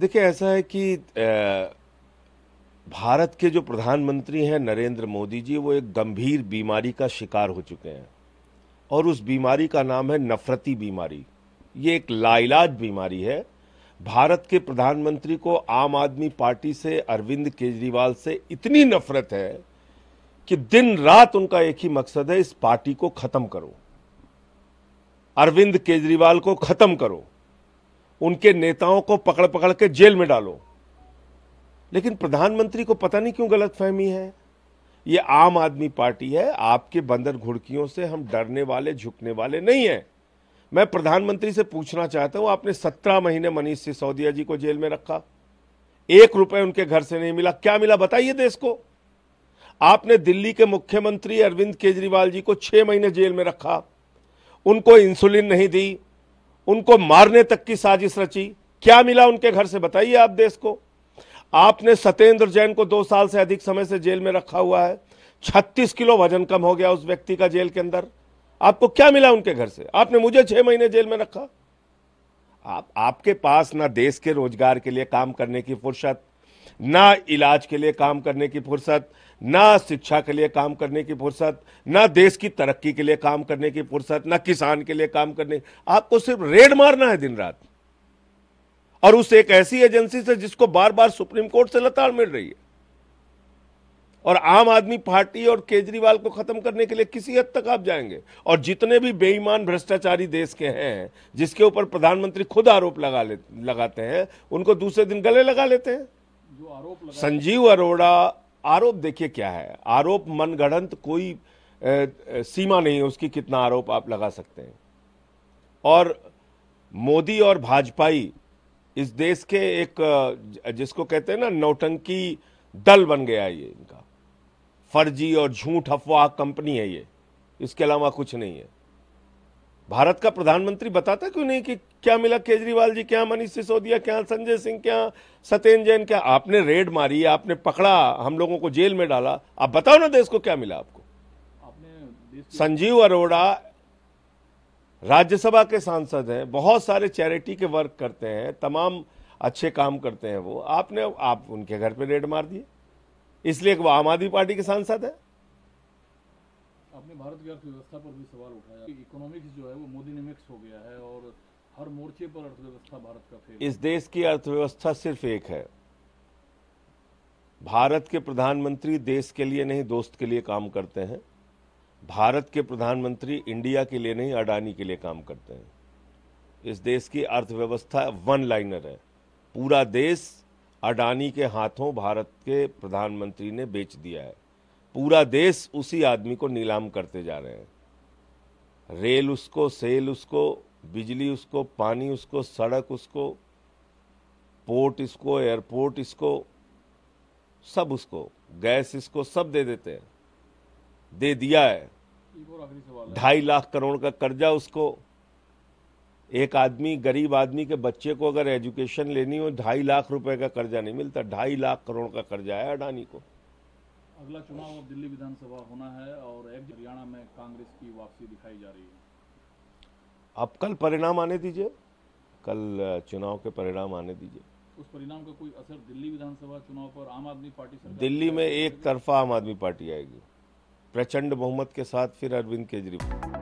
देखिए ऐसा है कि भारत के जो प्रधानमंत्री हैं नरेंद्र मोदी जी वो एक गंभीर बीमारी का शिकार हो चुके हैं और उस बीमारी का नाम है नफरती बीमारी ये एक लाइलाज बीमारी है भारत के प्रधानमंत्री को आम आदमी पार्टी से अरविंद केजरीवाल से इतनी नफरत है कि दिन रात उनका एक ही मकसद है इस पार्टी को खत्म करो अरविंद केजरीवाल को खत्म करो उनके नेताओं को पकड़ पकड़ के जेल में डालो लेकिन प्रधानमंत्री को पता नहीं क्यों गलत फहमी है ये आम आदमी पार्टी है आपके बंदर घुड़कियों से हम डरने वाले झुकने वाले नहीं है मैं प्रधानमंत्री से पूछना चाहता हूं आपने सत्रह महीने मनीष सिसोदिया जी को जेल में रखा एक रुपए उनके घर से नहीं मिला क्या मिला बताइए देश को आपने दिल्ली के मुख्यमंत्री अरविंद केजरीवाल जी को छह महीने जेल में रखा उनको इंसुलिन नहीं दी उनको मारने तक की साजिश रची क्या मिला उनके घर से बताइए आप देश को आपने सत्येंद्र जैन को दो साल से अधिक समय से जेल में रखा हुआ है छत्तीस किलो वजन कम हो गया उस व्यक्ति का जेल के अंदर आपको क्या मिला उनके घर से आपने मुझे छह महीने जेल में रखा आप आपके पास ना देश के रोजगार के लिए काम करने की फुर्सत ना इलाज के लिए काम करने की फुर्सत ना शिक्षा के लिए काम करने की फुर्सत ना देश की तरक्की के लिए काम करने की फुर्सत ना किसान के लिए काम करने आपको सिर्फ रेड मारना है दिन रात और उस एक ऐसी एजेंसी से जिसको बार बार सुप्रीम कोर्ट से लताड़ मिल रही है और आम आदमी पार्टी और केजरीवाल को खत्म करने के लिए किसी हद तक आप जाएंगे और जितने भी बेईमान भ्रष्टाचारी देश के हैं जिसके ऊपर प्रधानमंत्री खुद आरोप लगा ले लगाते हैं उनको दूसरे दिन गले लगा लेते हैं संजीव अरोड़ा आरोप देखिए क्या है आरोप मनगढ़ंत कोई ए, सीमा नहीं है उसकी कितना आरोप आप लगा सकते हैं और मोदी और भाजपाई इस देश के एक जिसको कहते हैं ना नौटंकी दल बन गया है ये इनका फर्जी और झूठ अफवाह कंपनी है ये इसके अलावा कुछ नहीं है भारत का प्रधानमंत्री बताता क्यों नहीं कि क्या मिला केजरीवाल जी क्या मनीष सिसोदिया क्या संजय सिंह क्या सत्येंद्र जैन क्या आपने रेड मारी आपने पकड़ा हम लोगों को जेल में डाला आप बताओ ना देश को क्या मिला आपको संजीव अरोड़ा राज्यसभा के सांसद हैं बहुत सारे चैरिटी के वर्क करते हैं तमाम अच्छे काम करते हैं वो आपने आप उनके घर पे रेड मार दिए इसलिए वो आम आदमी पार्टी के सांसद है आपने भारत की अर्थव्यवस्था पर भी सवाल उठाया कि इकोनॉमिक्स जो है वो मोदी ने मिक्स हो गया है और हर मोर्चे पर अर्थव्यवस्था भारत का फेल इस देश की अर्थव्यवस्था सिर्फ एक है भारत के प्रधानमंत्री देश के लिए नहीं दोस्त के लिए काम करते हैं भारत के प्रधानमंत्री इंडिया के लिए नहीं अडानी के लिए काम करते हैं इस देश की अर्थव्यवस्था वन लाइनर है पूरा देश अडानी के हाथों भारत के प्रधानमंत्री ने बेच दिया है पूरा देश उसी आदमी को नीलाम करते जा रहे हैं रेल उसको सेल उसको बिजली उसको पानी उसको सड़क उसको पोर्ट इसको एयरपोर्ट इसको सब उसको गैस इसको सब दे देते हैं दे दिया है ढाई लाख करोड़ का कर्जा उसको एक आदमी गरीब आदमी के बच्चे को अगर एजुकेशन लेनी हो ढाई लाख रुपए का कर्जा नहीं मिलता ढाई लाख करोड़ का कर्जा है अडानी को अगला चुनाव अब दिल्ली विधानसभा होना है और एक हरियाणा में कांग्रेस की वापसी दिखाई जा रही है अब कल परिणाम आने दीजिए कल चुनाव के परिणाम आने दीजिए उस परिणाम का कोई असर दिल्ली विधानसभा चुनाव पर आम आदमी पार्टी दिल्ली में एक तरफा आम आदमी पार्टी आएगी प्रचंड बहुमत के साथ फिर अरविंद केजरीवाल